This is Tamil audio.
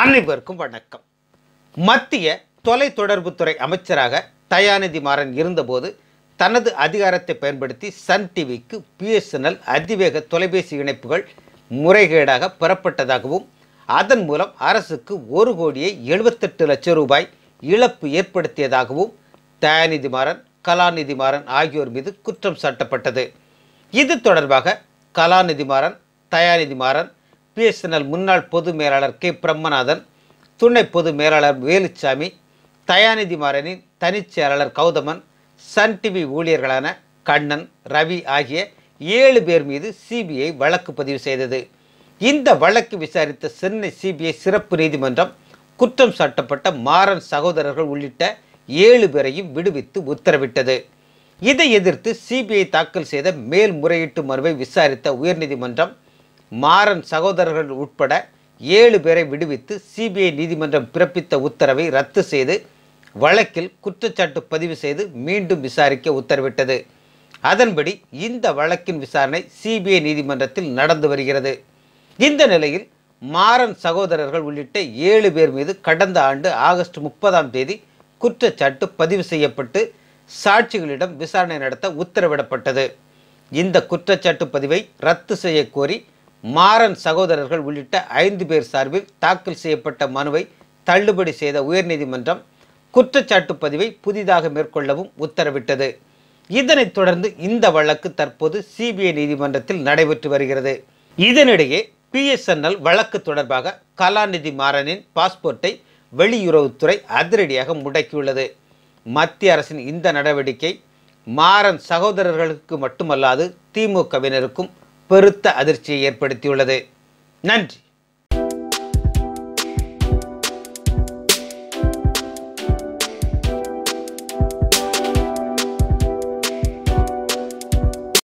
அனைவருக்கும் வணக்கம் மத்திய தொலைத்தொடர்புத்துறை அமைச்சராக தயாநிதி மாறன் இருந்தபோது தனது அதிகாரத்தை பயன்படுத்தி சன் டிவிக்கு பிஎஸ்என்எல் அதிவேக தொலைபேசி இணைப்புகள் முறைகேடாக பெறப்பட்டதாகவும் அதன் மூலம் அரசுக்கு ஒரு கோடியே எழுபத்தெட்டு லட்சம் ரூபாய் இழப்பு ஏற்படுத்தியதாகவும் தயாநிதி மாறன் கலாநிதி மாறன் ஆகியோர் மீது குற்றம் சாட்டப்பட்டது இது தொடர்பாக கலாநிதி மாறன் தயாநிதி மாறன் பிஎஸ்என்எல் முன்னாள் பொது மேலாளர் கே பிரம்மநாதன் துணை பொது மேலாளர் வேலுச்சாமி தயாநிதி மாறனின் தனிச் செயலாளர் கௌதமன் சன் டிவி ஊழியர்களான கண்ணன் ரவி ஆகிய ஏழு பேர் மீது சிபிஐ வழக்கு பதிவு செய்தது இந்த வழக்கு விசாரித்த சென்னை சிபிஐ சிறப்பு நீதிமன்றம் குற்றம் சாட்டப்பட்ட மாறன் சகோதரர்கள் உள்ளிட்ட ஏழு பேரையும் விடுவித்து உத்தரவிட்டது இதை எதிர்த்து சிபிஐ தாக்கல் செய்த மேல்முறையீட்டு மனுவை விசாரித்த உயர்நீதிமன்றம் மாறன் சகோதரர்கள் உட்பட ஏழு பேரை விடுவித்து சிபிஐ நீதிமன்றம் பிறப்பித்த உத்தரவை ரத்து செய்து வழக்கில் குற்றச்சாட்டு பதிவு செய்து மீண்டும் விசாரிக்க உத்தரவிட்டது அதன்படி இந்த வழக்கின் விசாரணை சிபிஐ நீதிமன்றத்தில் நடந்து வருகிறது இந்த நிலையில் மாறன் சகோதரர்கள் உள்ளிட்ட ஏழு பேர் மீது கடந்த ஆண்டு ஆகஸ்ட் முப்பதாம் தேதி குற்றச்சாட்டு பதிவு செய்யப்பட்டு சாட்சிகளிடம் விசாரணை நடத்த உத்தரவிடப்பட்டது இந்த குற்றச்சாட்டு பதிவை ரத்து செய்யக்கோரி மாறன் சகோதரர்கள் உள்ளிட்ட ஐந்து பேர் சார்பில் தாக்கல் செய்யப்பட்ட மனுவை தள்ளுபடி செய்த உயர்நீதிமன்றம் குற்றச்சாட்டு பதிவை புதிதாக மேற்கொள்ளவும் உத்தரவிட்டது இதனைத் தொடர்ந்து இந்த வழக்கு தற்போது சிபிஐ நீதிமன்றத்தில் நடைபெற்று வருகிறது இதனிடையே பிஎஸ்என்எல் வழக்கு தொடர்பாக கலாநிதி மாறனின் பாஸ்போர்ட்டை வெளியுறவுத்துறை அதிரடியாக முடக்கியுள்ளது மத்திய அரசின் இந்த நடவடிக்கை மாறன் சகோதரர்களுக்கு மட்டுமல்லாது திமுகவினருக்கும் பெருத்த அதிர்ச்சியை ஏற்படுத்தியுள்ளது நன்றி